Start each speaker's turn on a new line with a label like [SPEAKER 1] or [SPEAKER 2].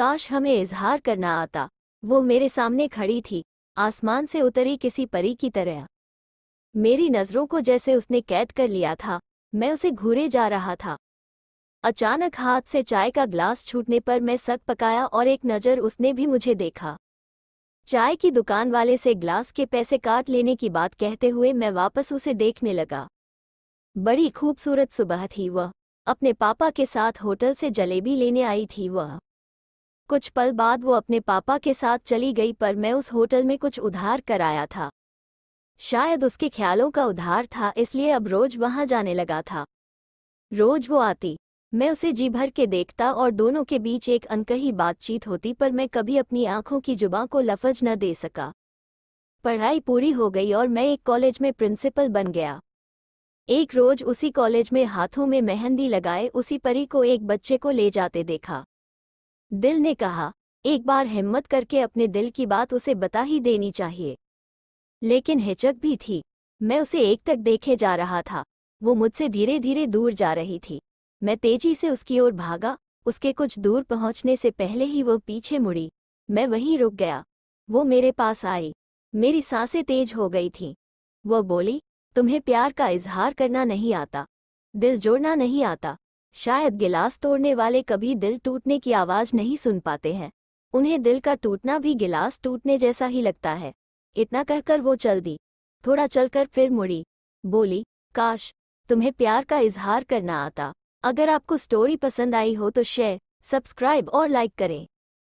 [SPEAKER 1] काश हमें इजहार करना आता वो मेरे सामने खड़ी थी आसमान से उतरी किसी परी की तरह मेरी नज़रों को जैसे उसने कैद कर लिया था मैं उसे घूरे जा रहा था अचानक हाथ से चाय का ग्लास छूटने पर मैं सक पकाया और एक नज़र उसने भी मुझे देखा चाय की दुकान वाले से ग्लास के पैसे काट लेने की बात कहते हुए मैं वापस उसे देखने लगा बड़ी खूबसूरत सुबह थी वह अपने पापा के साथ होटल से जलेबी लेने आई थी वह कुछ पल बाद वो अपने पापा के साथ चली गई पर मैं उस होटल में कुछ उधार कराया था शायद उसके ख्यालों का उधार था इसलिए अब रोज वहां जाने लगा था रोज वो आती मैं उसे जी भर के देखता और दोनों के बीच एक अनकही बातचीत होती पर मैं कभी अपनी आंखों की जुबा को लफज न दे सका पढ़ाई पूरी हो गई और मैं एक कॉलेज में प्रिंसिपल बन गया एक रोज उसी कॉलेज में हाथों में मेहंदी लगाए उसी परी को एक बच्चे को ले जाते देखा दिल ने कहा एक बार हिम्मत करके अपने दिल की बात उसे बता ही देनी चाहिए लेकिन हिचक भी थी मैं उसे एक तक देखे जा रहा था वो मुझसे धीरे धीरे दूर जा रही थी मैं तेजी से उसकी ओर भागा उसके कुछ दूर पहुंचने से पहले ही वो पीछे मुड़ी मैं वहीं रुक गया वो मेरे पास आई मेरी सांसें तेज हो गई थीं वो बोली तुम्हें प्यार का इजहार करना नहीं आता दिल जोड़ना नहीं आता शायद गिलास तोड़ने वाले कभी दिल टूटने की आवाज़ नहीं सुन पाते हैं उन्हें दिल का टूटना भी गिलास टूटने जैसा ही लगता है इतना कहकर वो चल दी थोड़ा चलकर फिर मुड़ी बोली काश तुम्हें प्यार का इजहार करना आता अगर आपको स्टोरी पसंद आई हो तो शेयर सब्सक्राइब और लाइक करें